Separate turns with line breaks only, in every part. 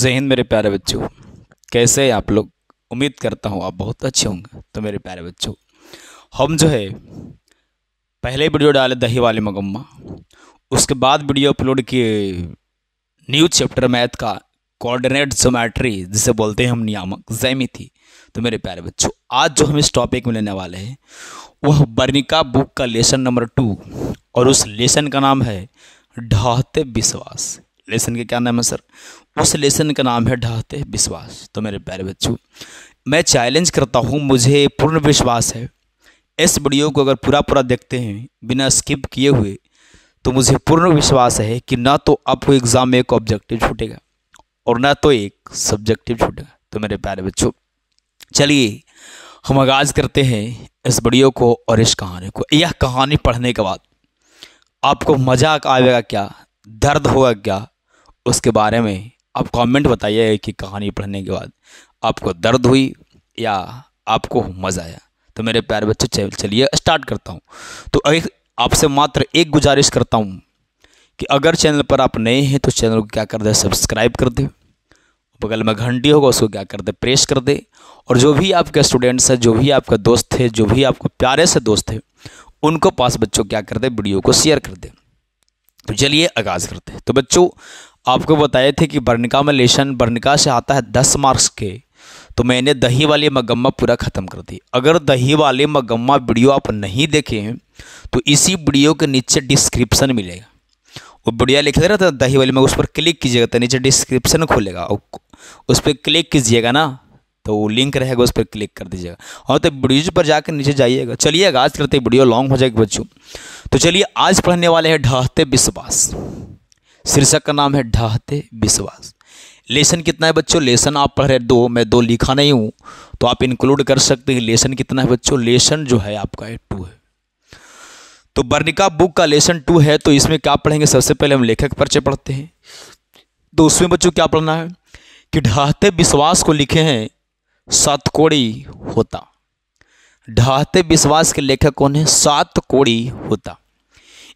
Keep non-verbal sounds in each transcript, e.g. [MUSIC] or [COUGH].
जहन मेरे प्यारे बच्चों कैसे आप लोग उम्मीद करता हूँ आप बहुत अच्छे होंगे तो मेरे प्यारे बच्चों हम जो है पहले वीडियो डाले दही वाले मगम्मा उसके बाद वीडियो अपलोड किए न्यू चैप्टर मैथ का कोऑर्डिनेट जोमेट्री जिसे बोलते हैं हम नियामक थी तो मेरे प्यारे बच्चों आज जो हम इस टॉपिक में लेने वाले हैं वह बर्निका बुक का लेसन नंबर टू और उस लेसन का नाम है ढहते विश्वास लेसन का क्या नाम है सर उस लेसन का नाम है ढहते विश्वास तो मेरे प्यारे बच्चों मैं चैलेंज करता हूँ मुझे पूर्ण विश्वास है इस वीडियो को अगर पूरा पूरा देखते हैं बिना स्किप किए हुए तो मुझे पूर्ण विश्वास है कि ना तो आपको एग्ज़ाम में एक ऑब्जेक्टिव छूटेगा और ना तो एक सब्जेक्टिव छूटेगा तो मेरे प्यारे बच्चों चलिए हम आगाज़ करते हैं इस वीडियो को और इस कहानी को यह कहानी पढ़ने के बाद आपको मजाक आएगा क्या दर्द होगा क्या उसके बारे में आप कमेंट बताइए कि कहानी पढ़ने के बाद आपको दर्द हुई या आपको मज़ा आया तो मेरे प्यारे बच्चे चलिए स्टार्ट करता हूँ तो आपसे मात्र एक गुजारिश करता हूँ कि अगर चैनल पर आप नए हैं तो चैनल को क्या कर दे सब्सक्राइब कर दे बगल में घंटी होगा उसको क्या कर दे प्रेस कर दे और जो भी आपके स्टूडेंट्स हैं जो भी आपका दोस्त है जो भी आपको प्यारे से दोस्त है उनको पास बच्चों क्या कर दे वीडियो को शेयर कर दे तो चलिए आगाज़ करते हैं तो बच्चों आपको बताए थे कि बर्निका में लेशन बर्निका से आता है दस मार्क्स के तो मैंने दही वाली मगम्मा पूरा ख़त्म कर दी अगर दही वाले मगम्मा वीडियो आप नहीं देखे हैं तो इसी वीडियो के नीचे डिस्क्रिप्शन मिलेगा वो बढ़िया लिख दे रहा था दही वाली में उस पर क्लिक कीजिएगा तो नीचे डिस्क्रिप्शन खोलेगा उस पर क्लिक कीजिएगा ना तो वो लिंक रहेगा उस पर क्लिक कर दीजिएगा और तो वीडियो पर जाकर नीचे जाइएगा चलिएगा आज करते वीडियो लॉन्ग हो जाएगी बच्चों तो चलिए आज पढ़ने वाले हैं ढहते विश्वास शीर्षक का नाम है ढाहते विश्वास लेसन कितना है बच्चों लेसन आप पढ़ रहे दो मैं दो लिखा नहीं हूँ तो आप इंक्लूड कर सकते हैं लेसन कितना है बच्चों लेसन जो है आपका है टू है तो बर्निका बुक का लेसन टू है तो इसमें क्या पढ़ेंगे सबसे पहले हम लेखक परिचय पढ़ते हैं तो उसमें बच्चों क्या पढ़ना है कि ढाहते विश्वास को लिखे हैं सात कोड़ी होता ढाहते विश्वास के लेखक कौन है सात कोड़ी होता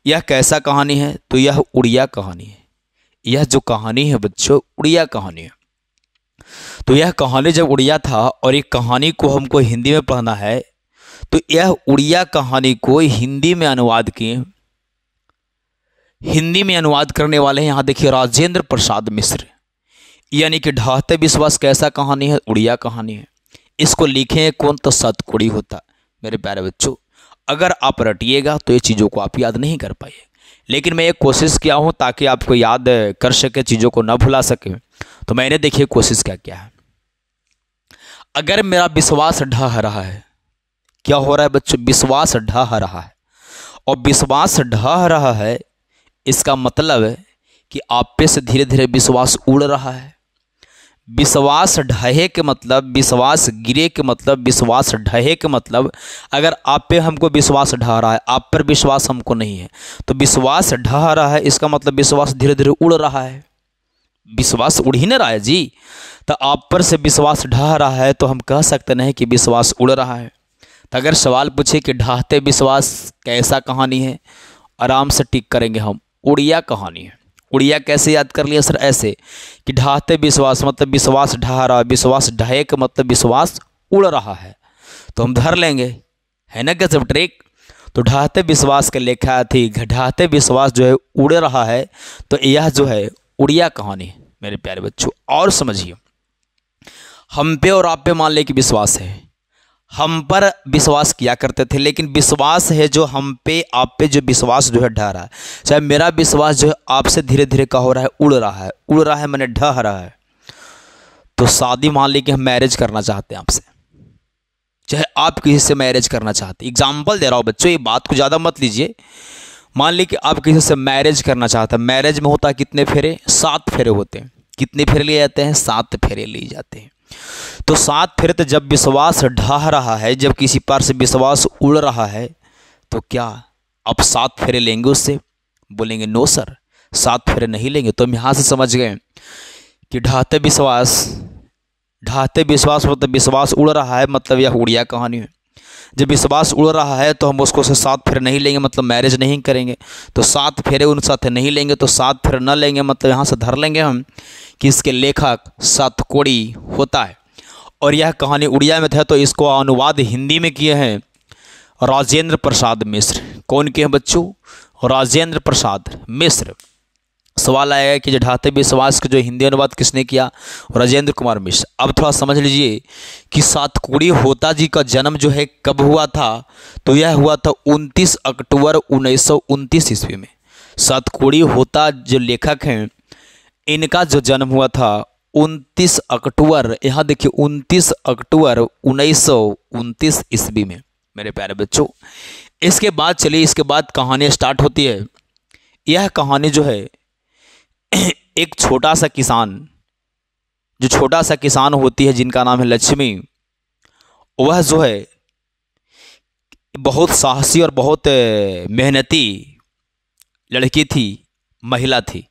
यह कैसा कहानी है तो यह उड़िया कहानी है यह जो कहानी है बच्चों उड़िया कहानी है तो यह कहानी जब उड़िया था और एक कहानी को हमको हिंदी में पढ़ना है तो यह उड़िया कहानी को हिंदी में अनुवाद किए हिंदी में अनुवाद करने वाले हैं यहाँ देखिए राजेंद्र प्रसाद मिश्र यानी कि ढहते विश्वास कैसा कहानी है उड़िया कहानी है इसको लिखे कौन तो सतकुड़ी होता मेरे प्यारे बच्चों अगर आप रटिएगा तो ये चीज़ों को आप याद नहीं कर पाइए लेकिन मैं ये कोशिश किया हूँ ताकि आपको याद कर सके चीज़ों को ना भुला सके तो मैंने देखिए कोशिश क्या किया है अगर मेरा विश्वास ढह रहा है क्या हो रहा है बच्चों विश्वास ढह रहा है और विश्वास ढह रहा है इसका मतलब है कि आप पे से धीरे धीरे विश्वास उड़ रहा है विश्वास ढहे के मतलब विश्वास गिरे के मतलब विश्वास ढहे के मतलब अगर आप पे हमको विश्वास ढह रहा है आप पर विश्वास हमको नहीं है तो विश्वास ढह रहा है इसका मतलब विश्वास धीरे धीरे उड़ रहा है विश्वास उड़ ही नहीं रहा है जी तो आप पर से विश्वास ढह रहा है तो हम कह सकते नहीं कि विश्वास उड़ रहा है तो अगर सवाल पूछे कि ढहते विश्वास कैसा कहानी है आराम से टिक करेंगे हम उड़िया कहानी है उड़िया कैसे याद कर लिया सर ऐसे कि ढाते विश्वास मतलब विश्वास ढहा रहा विश्वास ढहे का मतलब विश्वास उड़ रहा है तो हम धर लेंगे है ना क्या सब ट्रिक तो ढहाते विश्वास के लेखा थी ढाहते विश्वास जो है उड़ रहा है तो यह जो है उड़िया कहानी मेरे प्यारे बच्चों और समझिए हम पे और आप पे मान ले कि विश्वास है हम पर विश्वास किया करते थे लेकिन विश्वास है जो हम पे आप पे जो विश्वास जो है ढह रहा है चाहे मेरा विश्वास जो है आपसे धीरे धीरे का हो रहा है उड़ रहा है उड़ रहा है मैंने ढह रहा है तो शादी मान ली कि हम मैरिज करना चाहते हैं आपसे चाहे आप किसी से मैरिज करना चाहते एग्जाम्पल दे रहा हूँ बच्चों ये बात को ज़्यादा मत लीजिए मान ली कि आप किसी से मैरिज करना चाहते हैं मैरिज में होता है कितने फेरे सात फेरे होते हैं कितने फेरे लिए जाते हैं सात फेरे लिए जाते हैं तो सात फिरत जब विश्वास ढह रहा है जब किसी पर से विश्वास उड़ रहा है तो क्या अब सात फेरे लेंगे उससे बोलेंगे नो सर सात फेरे नहीं लेंगे तो हम यहाँ से समझ गए कि ढहते विश्वास ढहते विश्वास मतलब विश्वास उड़ रहा है मतलब यह उड़िया कहानी है जब विश्वास उड़ रहा है तो हम उसको से सात फेरे नहीं लेंगे मतलब मैरिज नहीं करेंगे तो सात फेरे उन साथ नहीं लेंगे तो सात फेरे न लेंगे मतलब यहाँ से धर लेंगे हम कि इसके लेखक सातकोड़ी होता है और यह कहानी उड़िया में था तो इसको अनुवाद हिंदी में किए हैं राजेंद्र प्रसाद मिश्र कौन के हैं बच्चों राजेंद्र प्रसाद मिश्र सवाल आया है कि ढाते विश्वास का जो हिंदी अनुवाद किसने किया राजेंद्र कुमार मिश्र अब थोड़ा समझ लीजिए कि सातकुड़ी होता जी का जन्म जो है कब हुआ था तो यह हुआ था 29 अक्टूबर उन्नीस ईस्वी में सातकुड़ी होता जो लेखक हैं इनका जो जन्म हुआ था उनतीस अक्टूबर यहाँ देखिए उनतीस अक्टूबर उन्नीस सौ उनतीस ईस्वी में मेरे प्यारे बच्चों इसके बाद चलिए इसके बाद कहानी स्टार्ट होती है यह कहानी जो है [CLEARS THROAT] एक छोटा सा किसान जो छोटा सा किसान होती है जिनका नाम है लक्ष्मी वह जो है बहुत साहसी और बहुत मेहनती लड़की थी महिला थी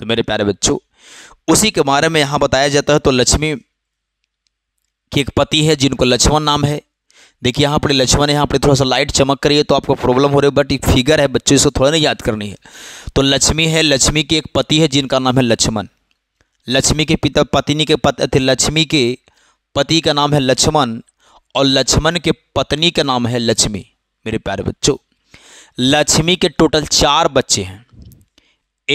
तो मेरे प्यारे बच्चों उसी के बारे में यहाँ बताया जाता है तो लक्ष्मी की एक पति है जिनको लक्ष्मण नाम है देखिए यहाँ पर लक्ष्मण यहाँ पर थोड़ा सा लाइट चमक करिए तो आपको प्रॉब्लम हो रही है बट एक फिगर है बच्चों इसको थोड़ा नहीं याद करनी है तो लक्ष्मी है लक्ष्मी की एक पति है जिनका नाम है लक्ष्मण लक्ष्मी के पिता पत्नी के पति लक्ष्मी के पति का नाम है लक्ष्मण और लक्ष्मण के पत्नी का नाम है लक्ष्मी मेरे प्यारे बच्चों लक्ष्मी के टोटल चार बच्चे हैं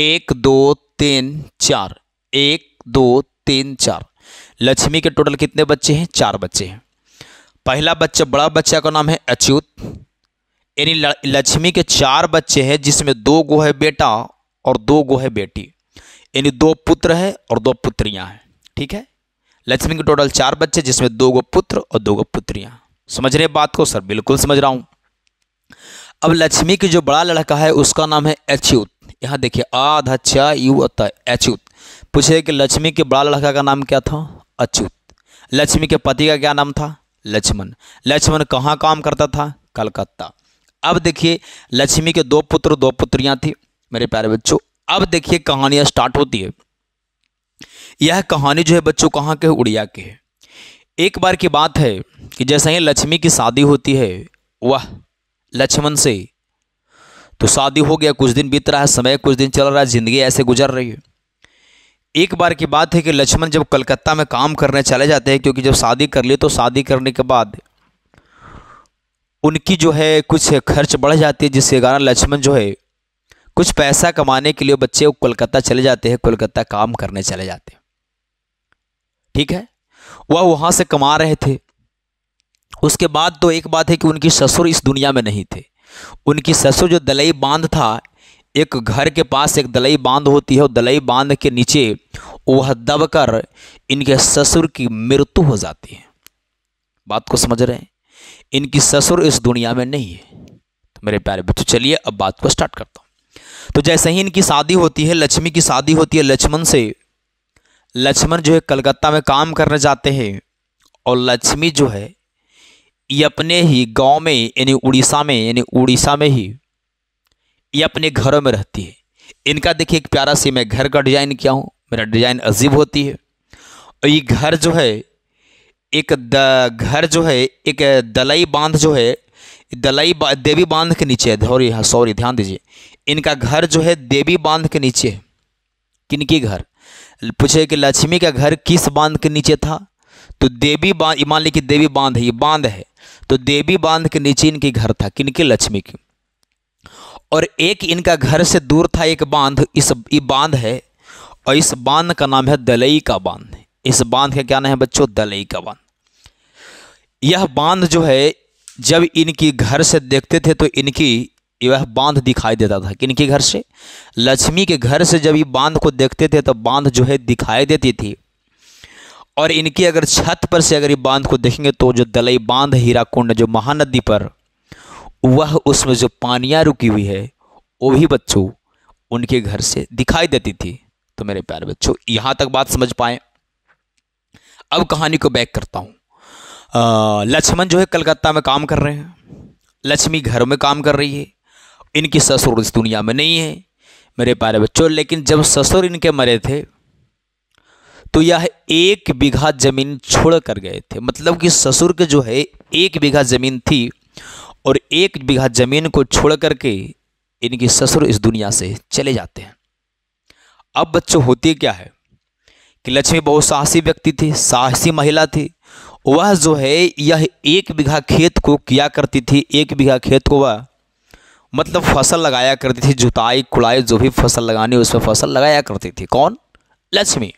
एक दो तीन चार एक दो तीन चार लक्ष्मी के टोटल कितने बच्चे हैं चार बच्चे हैं पहला बच्चा बड़ा बच्चा का नाम है अच्युत यानी लक्ष्मी के चार बच्चे हैं जिसमें दो गो है बेटा और दो गो है बेटी यानी दो पुत्र है और दो पुत्रियां हैं ठीक है लक्ष्मी के टोटल चार बच्चे जिसमें दो गो पुत्र और दो गो पुत्रियां समझ रहे बात को सर बिल्कुल समझ रहा हूं अब लक्ष्मी के जो बड़ा लड़का है उसका नाम है अच्युत यहाँ देखिए आधच्छा यू अत अच्युत पूछे कि लक्ष्मी के बड़ा लड़का का नाम क्या था अच्युत लक्ष्मी के पति का क्या नाम था लक्ष्मण लक्ष्मण कहाँ काम करता था कलकत्ता अब देखिए लक्ष्मी के दो पुत्र दो पुत्रियाँ थी मेरे प्यारे बच्चों अब देखिए कहानियाँ स्टार्ट होती है यह कहानी जो है बच्चों कहाँ के उड़िया के है एक बार की बात है कि जैसे ही लक्ष्मी की शादी होती है वह लक्ष्मण से तो शादी हो गया कुछ दिन बीत रहा है समय कुछ दिन चल रहा है ज़िंदगी ऐसे गुजर रही है एक बार की बात है कि लक्ष्मण जब कलकत्ता में काम करने चले जाते हैं क्योंकि जब शादी कर ली तो शादी करने के बाद उनकी जो है कुछ खर्च बढ़ जाती है जिसके कारण लक्ष्मण जो है कुछ पैसा कमाने के लिए बच्चे कोलकाता चले जाते हैं कोलकाता काम करने चले जाते हैं ठीक है वह वहाँ से कमा रहे थे उसके बाद तो एक बात है कि उनकी ससुर इस दुनिया में नहीं थे उनकी ससुर जो दलई बांध था एक घर के पास एक दलई बांध होती है और दलई बांध के नीचे वह दबकर इनके ससुर की मृत्यु हो जाती है बात को समझ रहे हैं इनकी ससुर इस दुनिया में नहीं है तो मेरे प्यारे बच्चों चलिए अब बात को स्टार्ट करता हूँ तो जैसे ही इनकी शादी होती है लक्ष्मी की शादी होती है लक्ष्मण से लक्ष्मण जो है कलकत्ता में काम करने जाते हैं और लक्ष्मी जो है ये अपने ही गांव में यानी उड़ीसा में यानी उड़ीसा में ही ये अपने घरों में रहती है इनका देखिए एक प्यारा से मैं घर का डिज़ाइन किया हूँ मेरा डिज़ाइन अजीब होती है और ये घर जो है एक द, घर जो है एक दलाई बांध जो है दलाई बा, देवी बांध के नीचे है सॉरी ध्यान दीजिए इनका घर जो है देवी बांध के नीचे है किनकी घर पूछे कि लक्ष्मी का घर किस बांध के नीचे था तो देवी बांध मान ली कि देवी बांध है ये बांध है तो देवी बांध के नीचे इनके घर था किनके लक्ष्मी की और एक इनका घर से दूर था एक बांध इस ये बांध है और इस बांध का नाम है दलई का बांध इस बांध का क्या नाम है बच्चों दलई का बांध यह बांध जो है जब इनकी घर से देखते थे तो इनकी यह बांध दिखाई देता था किनके घर से लक्ष्मी के घर से जब ये बांध को देखते थे तो बांध जो है दिखाई देती थी और इनकी अगर छत पर से अगर ये बांध को देखेंगे तो जो दलई बांध हीरा कुंड जो महानदी पर वह उसमें जो पानियाँ रुकी हुई है वो भी बच्चों उनके घर से दिखाई देती थी तो मेरे प्यारे बच्चों यहाँ तक बात समझ पाए अब कहानी को बैक करता हूँ लक्ष्मण जो है कलकत्ता में काम कर रहे हैं लक्ष्मी घर में काम कर रही है इनकी ससुर इस दुनिया में नहीं है मेरे प्यारे बच्चों लेकिन जब ससुर इनके मरे थे तो यह एक बीघा जमीन छोड़ कर गए थे मतलब कि ससुर के जो है एक बीघा जमीन थी और एक बीघा जमीन को छोड़ करके इनके ससुर इस दुनिया से चले जाते हैं अब बच्चों होती क्या है कि लक्ष्मी बहुत साहसी व्यक्ति थी साहसी महिला थी वह जो है यह एक बीघा खेत को किया करती थी एक बीघा खेत को वह मतलब फसल लगाया करती थी जुताई कुड़ाई जो भी फसल लगानी उसमें फसल लगाया करती थी कौन लक्ष्मी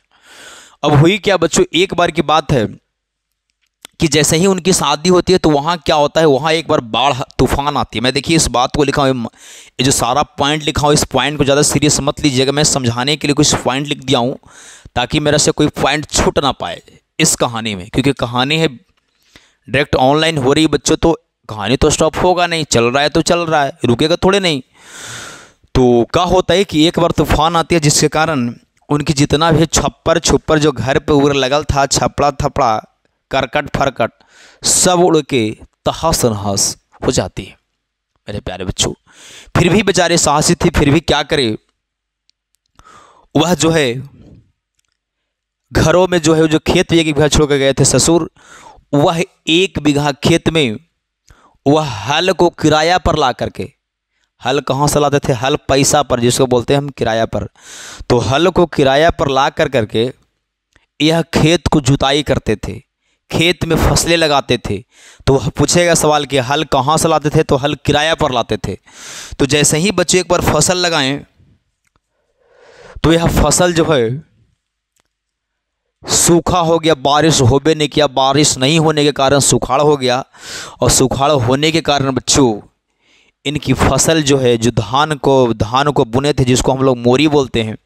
अब हुई क्या बच्चों एक बार की बात है कि जैसे ही उनकी शादी होती है तो वहाँ क्या होता है वहाँ एक बार बाढ़ तूफान आती है मैं देखिए इस बात को लिखा हूँ ये जो सारा पॉइंट लिखा हूँ इस पॉइंट को ज़्यादा सीरियस मत लीजिएगा मैं समझाने के लिए कुछ पॉइंट लिख दिया हूँ ताकि मेरा से कोई पॉइंट छूट ना पाए इस कहानी में क्योंकि कहानी है डायरेक्ट ऑनलाइन हो रही बच्चों तो कहानी तो स्टॉप होगा नहीं चल रहा है तो चल रहा है रुकेगा थोड़े नहीं तो क्या होता है कि एक बार तूफान आती है जिसके कारण उनकी जितना भी छप्पर छुप्पर जो घर पे उड़ लगल था छपड़ा थपड़ा करकट फरकट सब उड़ के तहस नहस हो जाती है मेरे प्यारे बच्चों फिर भी बेचारे साहसी थी फिर भी क्या करे वह जो है घरों में जो है जो खेत एक बीघा छोड़ कर गए थे ससुर वह एक बीघा खेत में वह हल को किराया पर ला करके हल कहाँ से लाते थे हल पैसा पर जिसको बोलते हैं हम किराया पर तो हल को किराया पर ला कर करके यह खेत को जुताई करते थे खेत में फसलें लगाते थे तो वह पूछेगा सवाल कि हल कहाँ से लाते थे तो हल किराया पर लाते थे तो जैसे ही बच्चे एक बार फसल लगाएं तो यह फसल जो है सूखा हो गया बारिश होबे नहीं किया बारिश नहीं होने के कारण सुखाड़ हो गया और सुखाड़ होने के कारण बच्चों इनकी फसल जो है जो धान को धान को बुने थे जिसको हम लोग मोरी बोलते हैं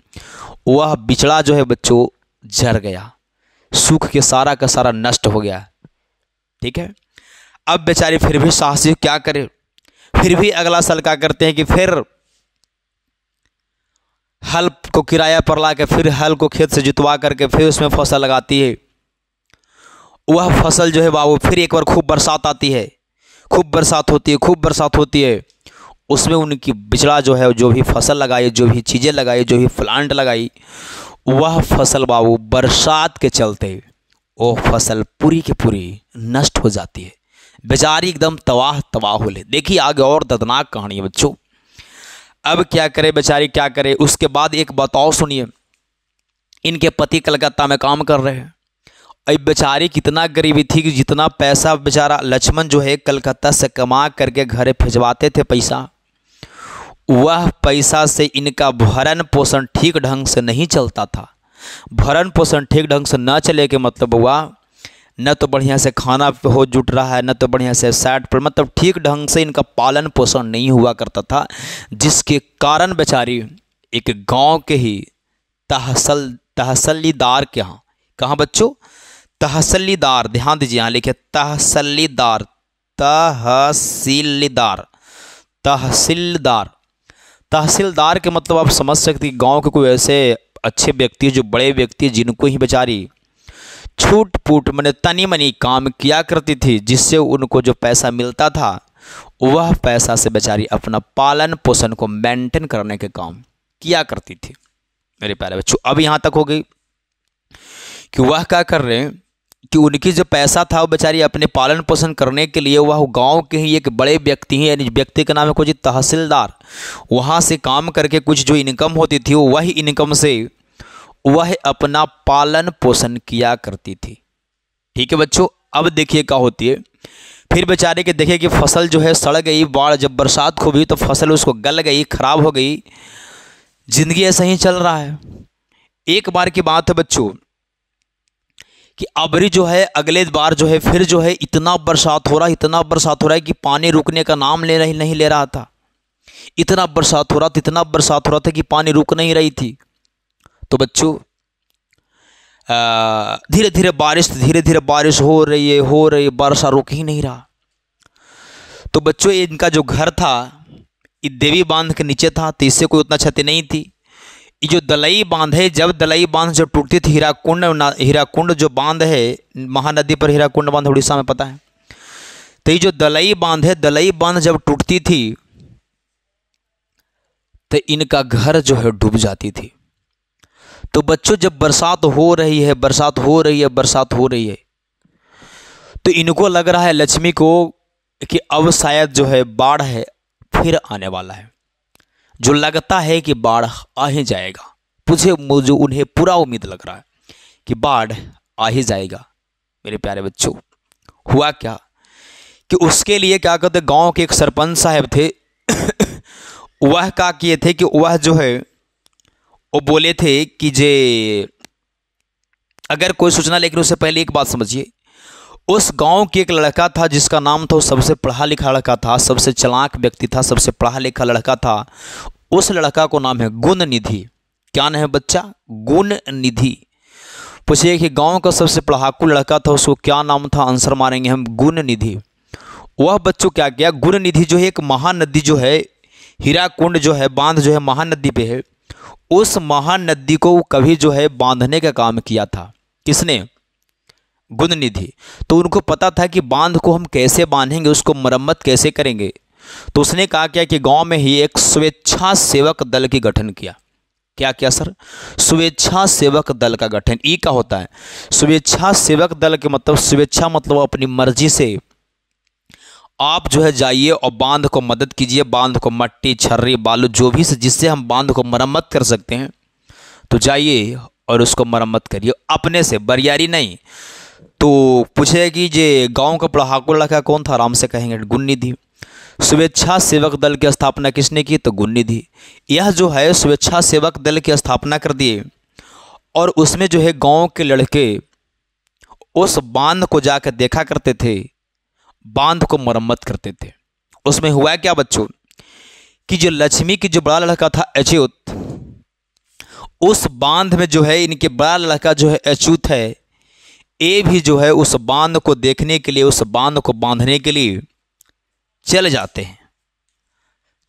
वह बिचड़ा जो है बच्चों जर गया सूख के सारा का सारा नष्ट हो गया ठीक है अब बेचारे फिर भी साहसी क्या करे फिर भी अगला साल क्या करते हैं कि फिर हल को किराया पर ला के फिर हल को खेत से जुतवा करके फिर उसमें फसल लगाती है वह फसल जो है बाबू फिर एक बार खूब बरसात आती है खूब बरसात होती है खूब बरसात होती है उसमें उनकी बिचड़ा जो है जो भी फसल लगाई जो भी चीज़ें लगाई जो भी प्लांट लगाई वह फसल बाबू बरसात के चलते वो फसल पूरी की पूरी नष्ट हो जाती है बेचारी एकदम तबाह तबाह हो ले देखिए आगे और दर्दनाक कहानी है बच्चों अब क्या करे बेचारी क्या करे उसके बाद एक बताओ सुनिए इनके पति कलकत्ता में काम कर रहे हैं अब बेचारी कितना गरीबी थी कि जितना पैसा बेचारा लक्ष्मण जो है कलकत्ता से कमा करके घर भिजवाते थे पैसा वह पैसा से इनका भरण पोषण ठीक ढंग से नहीं चलता था भरण पोषण ठीक ढंग से न चले के मतलब हुआ न तो बढ़िया से खाना हो जुट रहा है न तो बढ़िया से सैट पर मतलब ठीक ढंग से इनका पालन पोषण नहीं हुआ करता था जिसके कारण बेचारी एक गांव के ही तहसल तहसलीदार के यहाँ कहाँ बच्चों तहसलीदार ध्यान दीजिए यहाँ लिखे तहसलीदार तहसीलदार तहसीलदार तहसीलदार के मतलब आप समझ सकते हैं गांव के कोई ऐसे अच्छे व्यक्ति जो बड़े व्यक्ति जिनको ही बेचारी छूट पूट मैंने तनी मनी काम किया करती थी जिससे उनको जो पैसा मिलता था वह पैसा से बेचारी अपना पालन पोषण को मेंटेन करने के काम किया करती थी मेरे प्यारे बच्चों अब यहाँ तक हो गई कि वह क्या कर रहे हैं कि उनकी जो पैसा था वो बेचारी अपने पालन पोषण करने के लिए वह गांव के ही एक बड़े व्यक्ति हैं यानी व्यक्ति का नाम है कुछ तहसीलदार वहाँ से काम करके कुछ जो इनकम होती थी वही इनकम से वह अपना पालन पोषण किया करती थी ठीक है बच्चों अब देखिए क्या होती है फिर बेचारे के देखिए कि फसल जो है सड़ गई बाढ़ जब बरसात खूब हुई तो फसल उसको गल गई ख़राब हो गई ज़िंदगी ऐसा ही चल रहा है एक बार की बात है बच्चों कि अबरी जो है अगले बार जो है फिर जो है इतना बरसात हो रहा इतना बरसात हो रहा है कि पानी रुकने का नाम ले रही नहीं ले रहा था इतना बरसात हो रहा था इतना बरसात हो रहा था कि पानी रुक नहीं रही थी तो बच्चों धीरे धीरे बारिश धीरे धीरे बारिश हो रही है हो रही है वर्षा रुक ही नहीं रहा तो बच्चों इनका जो घर था ये देवी बांध के नीचे था तो इससे कोई उतना क्षति नहीं थी जो दलई बांध है जब दलई बांध जो टूटती थी हीराकुंड हीराकुंड जो बांध है महानदी पर हीराकुंड बांध उड़ीसा में पता है तो ये जो दलई बांध है दलई बांध जब टूटती थी तो इनका घर जो है डूब जाती थी तो बच्चों जब बरसात हो रही है बरसात हो रही है बरसात हो रही है तो इनको लग रहा है लक्ष्मी को कि अब शायद जो है बाढ़ है फिर आने वाला है जो लगता है कि बाढ़ आ ही जाएगा मुझे मुझे उन्हें पूरा उम्मीद लग रहा है कि बाढ़ आ ही जाएगा मेरे प्यारे बच्चों हुआ क्या कि उसके लिए क्या कहते गांव के एक सरपंच साहब थे [COUGHS] वह क्या किए थे कि वह जो है वो बोले थे कि जे अगर कोई सूचना लेकिन उससे पहले एक बात समझिए उस गांव के एक लड़का था जिसका नाम था सबसे पढ़ा लिखा लड़का था सबसे चलाक व्यक्ति था सबसे पढ़ा लिखा लड़का था उस लड़का को नाम है गुण निधि क्या नाम है बच्चा गुण निधि पूछिए कि गांव का सबसे पढ़ाकू लड़का था उसको क्या नाम था आंसर मारेंगे हम गुण निधि वह बच्चों क्या किया गुण निधि जो है एक महानदी जो है हीरा कुंड जो है बांध जो है महानदी पे है उस महानदी को कभी जो है बांधने का काम किया था किसने गुण निधि तो उनको पता था कि बांध को हम कैसे बांधेंगे उसको मरम्मत कैसे करेंगे तो उसने कहा क्या कि गांव में ही एक स्वेच्छा सेवक दल की गठन किया क्या क्या सर स्वेच्छा सेवक दल का गठन ई का होता है स्वेच्छा सेवक दल के मतलब स्वेच्छा मतलब अपनी मर्जी से आप जो है जाइए और बांध को मदद कीजिए बांध को मट्टी छर्री बालू जो भी से जिससे हम बांध को मरम्मत कर सकते हैं तो जाइए और उसको मरम्मत करिए अपने से बरियारी नहीं तो पूछे कि जे गांव का पढ़ाकू लड़का कौन था आराम से कहेंगे गुन्निधि स्वेच्छा सेवक दल की स्थापना किसने की तो गुन्निधि यह जो है स्वेच्छा सेवक दल की स्थापना कर दिए और उसमें जो है गांव के लड़के उस बांध को जाकर देखा करते थे बांध को मरम्मत करते थे उसमें हुआ क्या बच्चों कि जो लक्ष्मी की जो बड़ा लड़का था अच्युत उस बांध में जो है इनके बड़ा लड़का जो है अच्युत है ए भी जो है उस बांध को देखने के लिए उस बांध को बांधने के लिए चले जाते हैं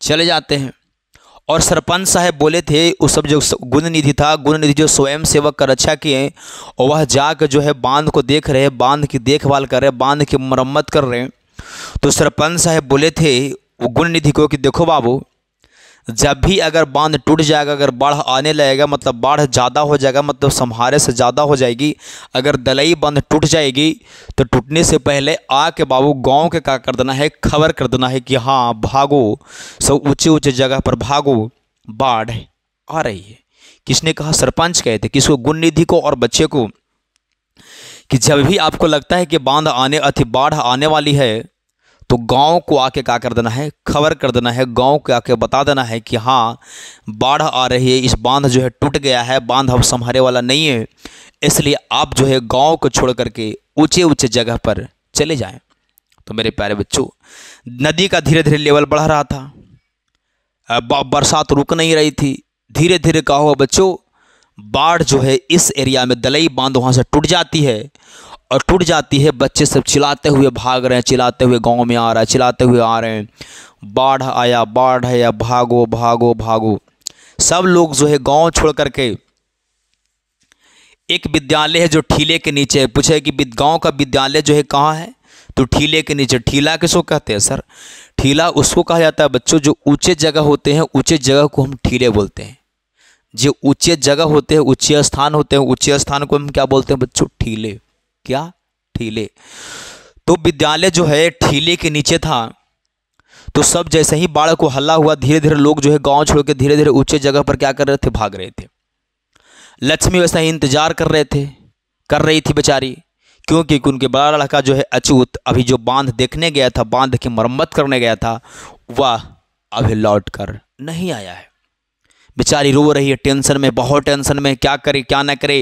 चले जाते हैं और सरपंच साहब बोले थे उस सब जो गुण निधि था गुण निधि जो स्वयं सेवक का रक्षा किए और वह जाकर जो है बांध को देख रहे बांध की देखभाल कर रहे बांध की मरम्मत कर रहे हैं तो सरपंच साहब बोले थे गुण निधि को कि देखो बाबू जब भी अगर बांध टूट जाएगा अगर बाढ़ आने लगेगा मतलब बाढ़ ज़्यादा हो जाएगा मतलब संहारे से ज़्यादा हो जाएगी अगर दलई बांध टूट जाएगी तो टूटने से पहले आ के बाबू गांव के क्या कर देना है खबर कर देना है कि हाँ भागो सब ऊँचे ऊँचे जगह पर भागो बाढ़ आ रही है किसने कहा सरपंच कहे थे किसको गुण निधि को और बच्चे को कि जब भी आपको लगता है कि बांध आने अति बाढ़ आने वाली है तो गांव को आके क्या कर देना है खबर कर देना है गांव को आके बता देना है कि हाँ बाढ़ आ रही है इस बांध जो है टूट गया है बांध अब संभारे वाला नहीं है इसलिए आप जो है गांव को छोड़ करके ऊंचे ऊंचे जगह पर चले जाए तो मेरे प्यारे बच्चों नदी का धीरे धीरे लेवल बढ़ रहा था बरसात रुक नहीं रही थी धीरे धीरे कहा हुआ बच्चों बाढ़ जो है इस एरिया में दलई बांध वहाँ से टूट जाती है और टूट जाती है बच्चे सब चिल्लाते हुए भाग रहे हैं चिल्लाते हुए गांव में आ रहा है चिल्लाते हुए आ रहे हैं बाढ़ आया बाढ़ आया भागो भागो भागो सब लोग जो है गांव छोड़ करके एक विद्यालय है जो ठीले के नीचे है पूछे कि गांव का विद्यालय जो है कहाँ है तो ठीले के नीचे ठीला किसको कहते हैं सर ठीला उसको कहा जाता है बच्चों जो ऊंचे जगह होते हैं ऊँचे जगह को हम ठीले बोलते हैं जो ऊंचे जगह होते हैं ऊंचे स्थान होते हैं ऊँचे स्थान को हम क्या बोलते हैं बच्चों ठीले क्या ठीले तो विद्यालय जो है ठीले के नीचे था तो सब जैसे ही बाढ़ को हल्ला हुआ धीरे धीरे लोग जो है गांव छोड़ के धीरे धीरे ऊंचे जगह पर क्या कर रहे थे भाग रहे थे लक्ष्मी वैसा ही इंतजार कर रहे थे कर रही थी बेचारी क्योंकि उनके बड़ा लड़का जो है अचूत अभी जो बांध देखने गया था बांध की मरम्मत करने गया था वह अभी लौट कर नहीं आया है बेचारी रो रही है टेंशन में बहुत टेंशन में क्या करे क्या ना करे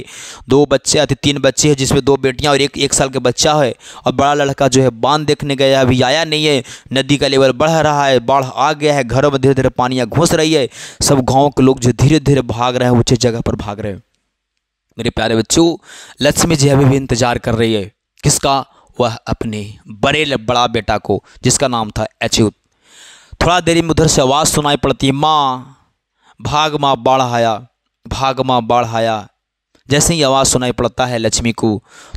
दो बच्चे अति तीन बच्चे हैं जिसमें दो बेटियां और एक एक साल का बच्चा है और बड़ा लड़का जो है बांध देखने गया अभी आया नहीं है नदी का लेवल बढ़ रहा है बाढ़ आ गया है घरों में धीरे धीरे पानियाँ घुस रही है सब गाँव के लोग जो धीरे धीरे भाग रहे हैं ऊँचे जगह पर भाग रहे हैं मेरे प्यारे बच्चों लक्ष्मी जी अभी भी इंतजार कर रही है किसका वह अपने बड़े बड़ा बेटा को जिसका नाम था अच्युत थोड़ा देरी में उधर से आवाज़ सुनाई पड़ती है माँ भाग माँ बाढ़ आया भाग माँ बाढ़ आया जैसे ही आवाज़ सुनाई पड़ता है लक्ष्मी को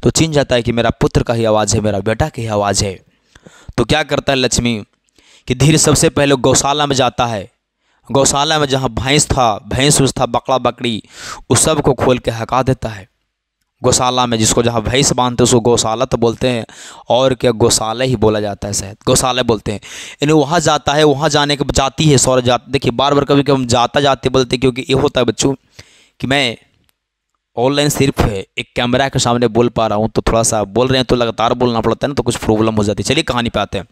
तो चिन्ह जाता है कि मेरा पुत्र का ही आवाज़ है मेरा बेटा की ही आवाज़ है तो क्या करता है लक्ष्मी कि धीरे सबसे पहले गौशाला में जाता है गौशाला में जहाँ भैंस था भैंस उस था बकड़ा बकड़ी उस सब को खोल के हका देता है गौशाला में जिसको जहाँ भैंस बांधते हैं उसको गौशाला तो बोलते हैं और क्या गौशाला ही बोला जाता है शायद गौशाला बोलते हैं यानी वहाँ जाता है वहाँ जाने के जाती है सौर जा देखिए बार बार कभी कभी हम जाता जाते बोलते क्योंकि ये होता है बच्चों कि मैं ऑनलाइन सिर्फ एक कैमरा के सामने बोल पा रहा हूँ तो थोड़ा सा बोल रहे हैं तो लगातार बोलना पड़ता है ना तो कुछ प्रॉब्लम हो जाती है चलिए कहानी पे आते हैं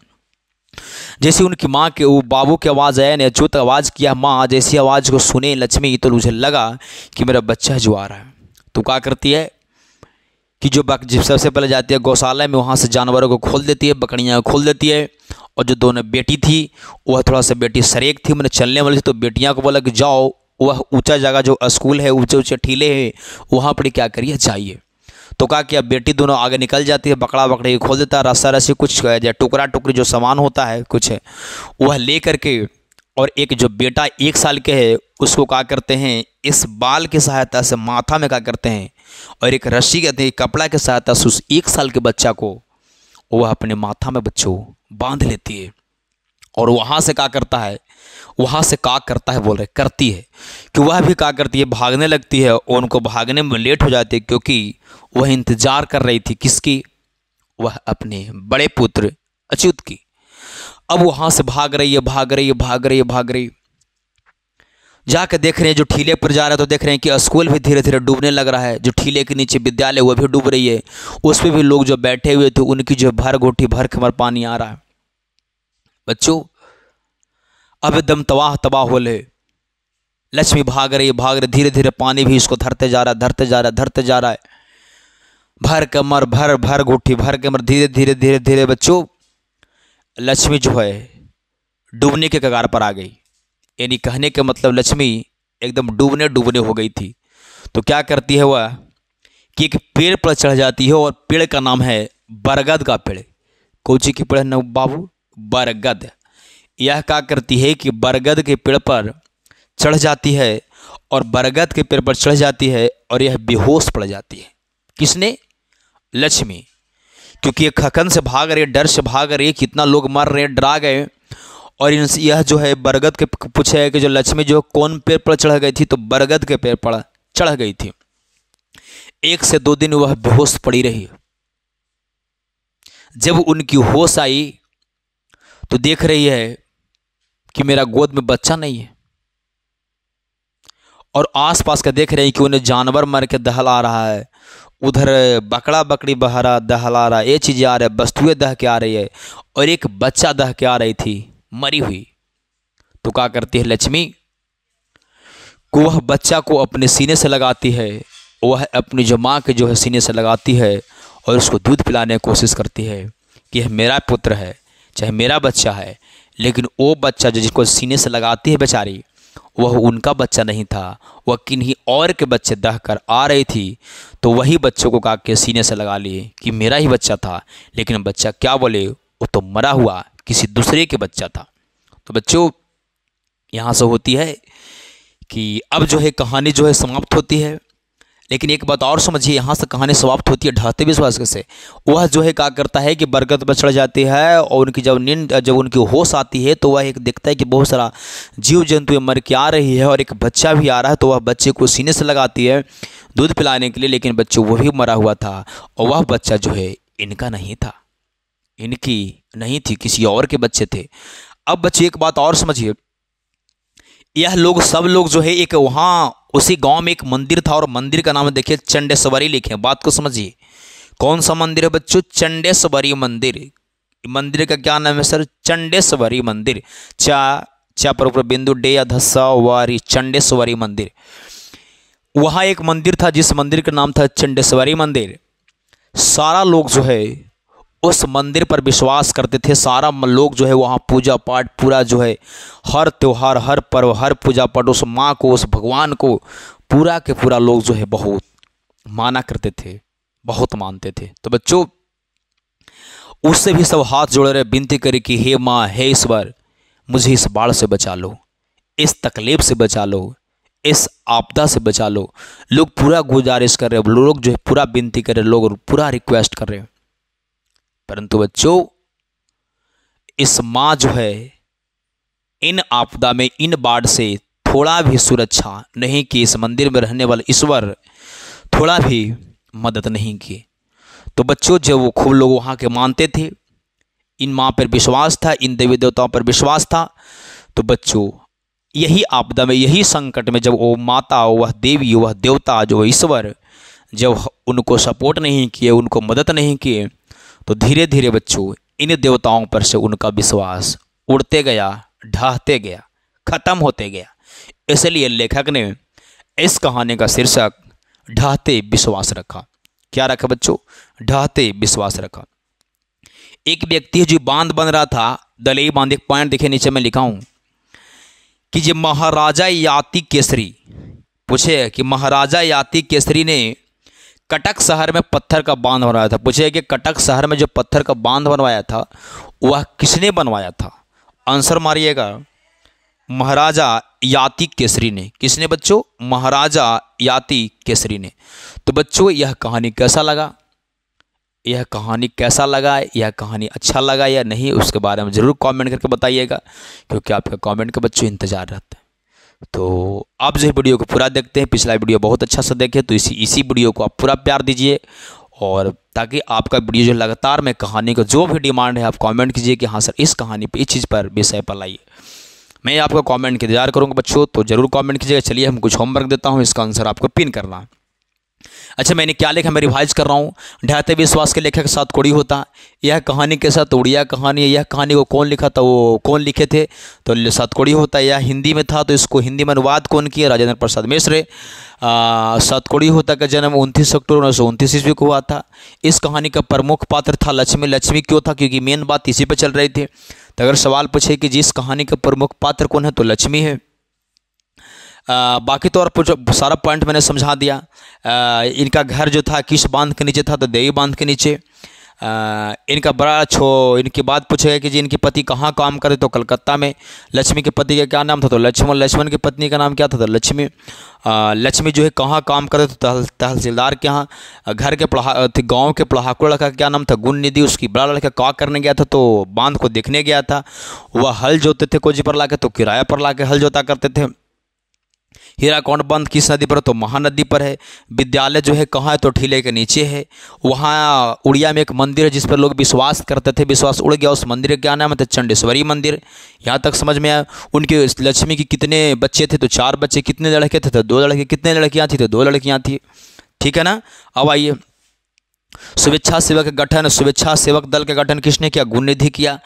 जैसे उनकी माँ के वो बाबू की आवाज़ आया ने अचूत आवाज़ किया माँ जैसी आवाज़ को सुने लक्ष्मी तो मुझे लगा कि मेरा बच्चा जो आ रहा है तो क्या करती है कि जो बक सबसे पहले जाती है गौशाला में वहाँ से जानवरों को खोल देती है बकरियाँ खोल देती है और जो दोनों बेटी थी वह थोड़ा सा बेटी सरेक थी मैंने चलने वाली थी तो बेटियाँ को बोला कि जाओ वह ऊंचा जगह जो स्कूल है ऊंचे ऊंचे ठीले हैं वहाँ पर क्या करिए जाइए तो कहा कि अब बेटी दोनों आगे निकल जाती है बकड़ा बकड़े खोल देता है रस्सा रस्सी कुछ टुकड़ा टुकड़ी जो सामान होता है कुछ है वह ले करके और एक जो बेटा एक साल के है उसको क्या करते हैं इस बाल की सहायता से माथा में क्या करते हैं और एक रस्सी के कपड़ा के सहायता से उस एक साल के बच्चा को वह अपने माथा में बच्चों बांध लेती है और वहाँ से क्या करता है वहाँ से का करता है बोल रहे करती है कि वह भी क्या करती है भागने लगती है और उनको भागने में लेट हो जाती है क्योंकि वह इंतजार कर रही थी किसकी वह अपने बड़े पुत्र अच्युत की अब वहाँ से भाग रही है भाग रही है भाग रही है भाग रही जाकर देख रहे हैं जो ठीले पर जा रहा है तो देख रहे हैं कि स्कूल भी धीरे धीरे डूबने लग रहा है जो ठीले के नीचे विद्यालय वह भी डूब रही है उस पर भी लोग जो बैठे हुए थे उनकी जो भर घोटी भर खमर पानी आ रहा है बच्चों अब दम तबाह तबाह हो ले लक्ष्मी भाग रही भाग रही धीरे धीरे पानी भी इसको धरते जा रहा है धरते जा रहा है धरते जा रहा है भर कमर भर भर घुट्टी भर कमर धीरे धीरे धीरे धीरे बच्चों लक्ष्मी जो है डूबने के कगार पर आ गई यानी कहने का मतलब लक्ष्मी एकदम डूबने डूबने हो गई थी तो क्या करती है वह कि एक पेड़ पर चढ़ जाती है और पेड़ का नाम है बरगद का पेड़ कोची की पेड़ है न बाबू बरगद यह क्या करती है कि बरगद के पेड़ पर चढ़ जाती है और बरगद के पेड़ पर चढ़ जाती है और यह बेहोश पड़ जाती है किसने लक्ष्मी क्योंकि ये खकन से भाग रहे डर से भाग रहे कितना लोग मर रहे डरा गए और इनसे यह जो है बरगद के पूछा है कि जो लक्ष्मी जो कौन पेड़ पर चढ़ गई थी तो बरगद के पेड़ पर चढ़ गई थी एक से दो दिन वह बेहोश पड़ी रही जब उनकी होश आई तो देख रही है कि मेरा गोद में बच्चा नहीं है और आसपास का देख रहे कि उन्हें जानवर मर के दहला रहा है उधर बकड़ा बकड़ी बहरा दहला रहा ये चीज़ें आ रहा है वस्तुएँ दह के आ रही है और एक बच्चा दह के आ रही थी मरी हुई तो क्या करती है लक्ष्मी को वह बच्चा को अपने सीने से लगाती है वह अपनी जो माँ के जो है सीने से लगाती है और उसको दूध पिलाने की कोशिश करती है कि यह मेरा पुत्र है चाहे मेरा बच्चा है लेकिन वो बच्चा जो जिसको सीने से लगाती है बेचारी वह उनका बच्चा नहीं था वह किन्हीं और के बच्चे दह कर आ रही थी तो वही बच्चों को कहा के सीने से लगा लिए कि मेरा ही बच्चा था लेकिन बच्चा क्या बोले वो तो मरा हुआ किसी दूसरे के बच्चा था तो बच्चों यहाँ से होती है कि अब जो है कहानी जो है समाप्त होती है लेकिन एक बात और समझिए यहाँ से कहानी समाप्त होती है ढहते विश्वास से वह जो है क्या करता है कि बरगद पर चढ़ जाती है और उनकी जब नींद जब उनकी होश आती है तो वह एक देखता है कि बहुत सारा जीव जंतु मर के आ रही है और एक बच्चा भी आ रहा है तो वह बच्चे को सीने से लगाती है दूध पिलाने के लिए लेकिन बच्चे वो भी मरा हुआ था और वह बच्चा जो है इनका नहीं था इनकी नहीं थी किसी और के बच्चे थे अब बच्चे एक बात और समझिए यह लोग सब लोग जो है एक वहाँ उसी गांव में एक मंदिर था और मंदिर का नाम देखिए चंडेश्वरी लिखे बात को समझिए कौन सा मंदिर है बच्चों चंडेश्वरी मंदिर मंदिर का क्या नाम है सर चंडेश्वरी मंदिर चा चा पर ऊपर बिंदु डे या वारी चंडेश्वरी मंदिर वहाँ एक मंदिर था जिस मंदिर का नाम था चंडेश्वरी मंदिर सारा लोग जो है उस मंदिर पर विश्वास करते थे सारा लोग जो है वहाँ पूजा पाठ पूरा जो है हर त्यौहार हर पर्व हर पूजा पाठ उस माँ को उस भगवान को पूरा के पूरा लोग जो है बहुत माना करते थे बहुत मानते थे तो बच्चों उससे भी सब हाथ जोड़ रहे विनती करे कि हे माँ हे ईश्वर मुझे इस बाढ़ से बचा लो इस तकलीफ से बचा लो इस आपदा से बचा लो लोग पूरा गुजारिश कर रहे हैं लोग जो है पूरा विनती कर रहे हैं लोग पूरा रिक्वेस्ट कर रहे हैं परंतु बच्चों इस माँ जो है इन आपदा में इन बाढ़ से थोड़ा भी सुरक्षा नहीं की इस मंदिर में रहने वाले ईश्वर थोड़ा भी मदद नहीं की तो बच्चों जब वो खूब लोग वहाँ के मानते थे इन माँ पर विश्वास था इन देवी देवताओं पर विश्वास था तो बच्चों यही आपदा में यही संकट में जब वो माता वह देवी वह देवता जो ईश्वर जब उनको सपोर्ट नहीं किए उनको मदद नहीं किए तो धीरे धीरे बच्चों इन देवताओं पर से उनका विश्वास उड़ते गया ढहते गया खत्म होते गया इसलिए लेखक ने इस कहानी का शीर्षक ढहते विश्वास रखा क्या रखा बच्चों ढहते विश्वास रखा एक व्यक्ति जो बांध बन रहा था दलई बांध एक पॉइंट देखे नीचे मैं लिखा हूं कि जो महाराजा याति केसरी पूछे कि महाराजा याति केसरी ने कटक शहर में पत्थर का बांध बनवाया था पूछे कि कटक शहर में जो पत्थर का बांध बनवाया था वह किसने बनवाया था आंसर मारिएगा महाराजा याति केसरी ने किसने बच्चों महाराजा याति केसरी ने तो बच्चों यह कहानी कैसा लगा यह कहानी कैसा लगा यह कहानी अच्छा लगा या नहीं उसके बारे में ज़रूर कमेंट करके बताइएगा क्योंकि आपका कमेंट का बच्चों इंतज़ार रहता है तो आप जो है वीडियो को पूरा देखते हैं पिछला वीडियो बहुत अच्छा सा देखें तो इसी इसी वीडियो को आप पूरा प्यार दीजिए और ताकि आपका वीडियो जो लगातार मैं कहानी का जो भी डिमांड है आप कमेंट कीजिए कि हाँ सर इस कहानी पे इस चीज़ पर विषय पर लाइए मैं आपका कमेंट इंतजार करूँगा बच्चों तो ज़रूर कमेंट कीजिएगा चलिए हम कुछ होमवर्क देता हूँ इसका आंसर आपको पिन करना है अच्छा मैंने क्या लिखा मैं रिवाइज कर रहा हूँ ढहते विश्वास के लेखक के साथ कोड़ी होता यह कहानी के साथ उड़िया कहानी यह कहानी को कौन लिखा था वो कौन लिखे थे तो साथ कोड़ी होता यह हिंदी में था तो इसको हिंदी में अनुवाद कौन किया राजेंद्र प्रसाद मिश्र सातकोड़ी होता का जन्म उनतीस अक्टूबर उन्नीस सौ उनतीस ईस्वी को हुआ था इस कहानी का प्रमुख पात्र था लक्ष्मी लक्ष्मी क्यों था क्योंकि मेन बात इसी पर चल रही थी तो अगर सवाल पूछे कि जिस कहानी का प्रमुख पात्र कौन है तो लक्ष्मी है बाकी बाकी तो और सारा पॉइंट मैंने समझा दिया आ, इनका घर जो था किस बांध के नीचे था तो देवी बांध के नीचे आ, इनका बड़ा छो इनके बाद पूछेगा कि जी इनके पति कहाँ काम करते तो कलकत्ता में लक्ष्मी के पति का क्या नाम था तो लक्ष्मण लक्ष्मण की पत्नी का नाम क्या था तो लक्ष्मी लक्ष्मी जो है कहाँ काम करते तो तहसीलदार के यहाँ घर के पढ़ा गाँव के पढ़ाकू लड़का क्या नाम था गुण निधि उसकी बड़ा लड़का का करने गया था तो बांध को देखने गया था वह हल जोते थे कोजी पर ला तो किराया पर ला हल जोता करते थे हीराकोंड बंद किस नदी पर है तो महानदी पर है विद्यालय जो है कहाँ है तो ठीले के नीचे है वहाँ उड़िया में एक मंदिर है जिस पर लोग विश्वास करते थे विश्वास उड़ गया उस मंदिर का नाम है तो चंडेश्वरी मंदिर यहाँ तक समझ में आया उनके लक्ष्मी के कितने बच्चे थे तो चार बच्चे कितने लड़के थे तो दो लड़के कितने लड़कियाँ थी तो दो लड़कियाँ थी ठीक है ना अब आइए शुभेच्छा सेवक के गठन शुभेच्छा सेवक दल के गठन किसने किया गुणनिधि किया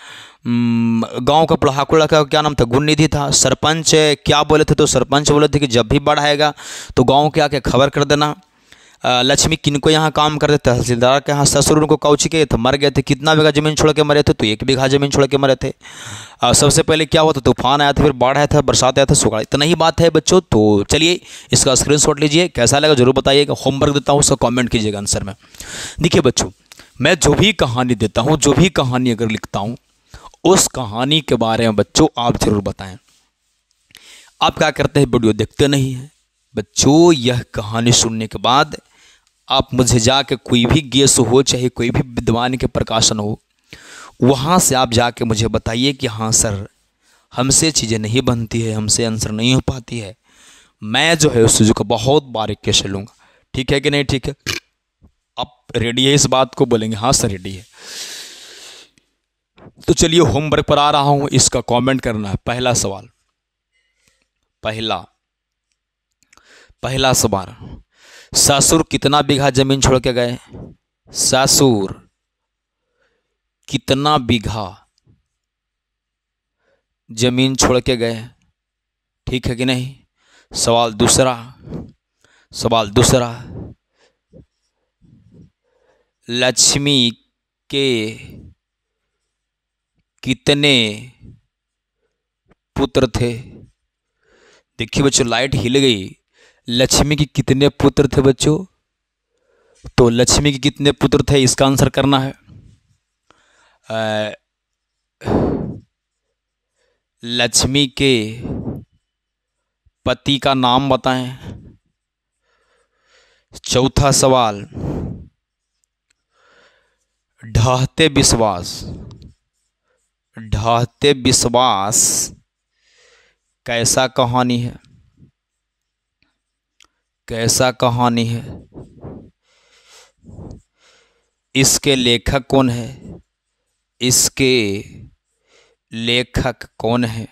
गांव का पढ़ाकुड़ा का क्या नाम था गुणनिधि था सरपंच क्या बोले थे तो सरपंच बोले थे कि जब भी बाढ़ आएगा तो गांव के आके खबर कर देना लक्ष्मी किन को यहाँ काम करते तहसीलदार के यहाँ ससुर उनको कौची के थे मर गए थे कितना बीघा जमीन छोड़ के मरे थे तो एक बीघा जमीन छोड़ के मरे थे और सबसे पहले क्या हुआ था तूफान आया था फिर बाढ़ आया था बरसात आया था सुखाड़ इतना ही बात है बच्चों तो चलिए इसका स्क्रीन लीजिए कैसा लगा जरूर बताइएगा होमवर्क देता हूँ उसका कॉमेंट कीजिएगा आंसर में देखिए बच्चों मैं जो भी कहानी देता हूँ जो भी कहानी अगर लिखता हूँ उस कहानी के बारे में बच्चों आप जरूर बताएं आप क्या करते हैं वीडियो देखते नहीं हैं बच्चों यह कहानी सुनने के बाद आप मुझे जाके कोई भी गेस हो चाहे कोई भी विद्वान के प्रकाशन हो वहाँ से आप जाके मुझे बताइए कि हाँ सर हमसे चीज़ें नहीं बनती है हमसे आंसर नहीं हो पाती है मैं जो है उस चीज़ को बहुत बारीक से लूँगा ठीक है कि नहीं ठीक है आप रेडी है इस बात को बोलेंगे हाँ सर रेडी है तो चलिए होमवर्क पर आ रहा हूँ इसका कमेंट करना है पहला सवाल पहला पहला सवाल सासुर कितना बीघा जमीन छोड़ के गए सासुर कितना बीघा जमीन छोड़ के गए ठीक है कि नहीं सवाल दूसरा सवाल दूसरा लक्ष्मी के कितने पुत्र थे देखिए बच्चों लाइट हिल गई लक्ष्मी के कितने पुत्र थे बच्चों तो लक्ष्मी के कितने पुत्र थे इसका आंसर करना है लक्ष्मी के पति का नाम बताएं चौथा सवाल ढहते विश्वास ढहते विश्वास कैसा कहानी है कैसा कहानी है इसके लेखक कौन है इसके लेखक कौन है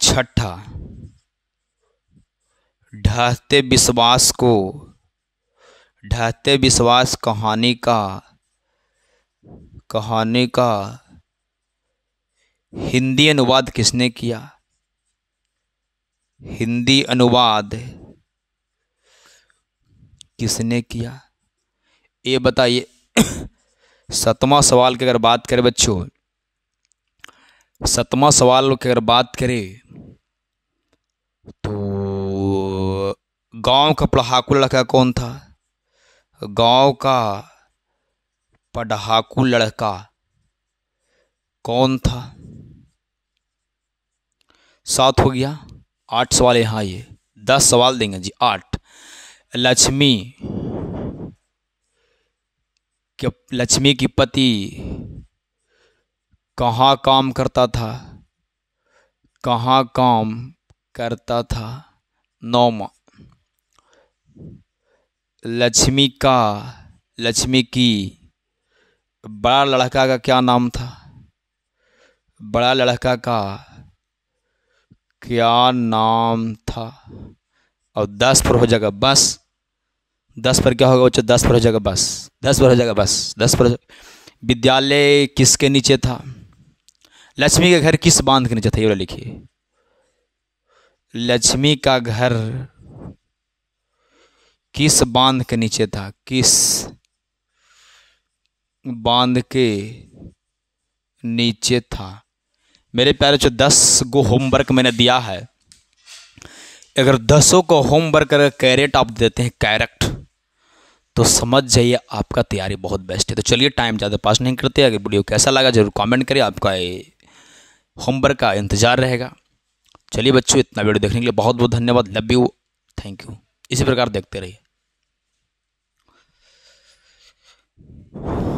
छठा ढहते विश्वास को ढहते विश्वास कहानी का कहानी का हिंदी अनुवाद किसने किया हिंदी अनुवाद किसने किया ये बताइए सतवा सवाल की अगर बात करें बच्चों सतमा सवाल की अगर बात करें तो गांव का पढ़ाकू लड़का कौन था गांव का पढ़ाकू लड़का कौन था साथ हो गया आठ सवाल यहाँ ये दस सवाल देंगे जी आठ लक्ष्मी के लक्ष्मी की पति कहाँ काम करता था कहाँ काम करता था नौमा लक्ष्मी का लक्ष्मी की बड़ा लड़का का क्या नाम था बड़ा लड़का का क्या नाम था और दस पर हो जाएगा बस दस पर क्या होगा बच्चों दस पर हो जाएगा बस दस पर हो जाएगा बस दस पर विद्यालय किसके नीचे था लक्ष्मी का घर किस बांध के नीचे था ये वाला लिखिए लक्ष्मी का घर किस बांध के नीचे था किस बांध के नीचे था मेरे प्यारे जो दस गो होमवर्क मैंने दिया है अगर दसों को होमवर्क अगर कैरेट आप देते हैं कैरेक्ट तो समझ जाइए आपका तैयारी बहुत बेस्ट है तो चलिए टाइम ज़्यादा पास नहीं करते अगर वीडियो कैसा लगा जरूर कमेंट करिए आपका होमवर्क का इंतज़ार रहेगा चलिए बच्चों इतना वीडियो देखने के लिए बहुत बहुत धन्यवाद लव यू थैंक यू इसी प्रकार देखते रहिए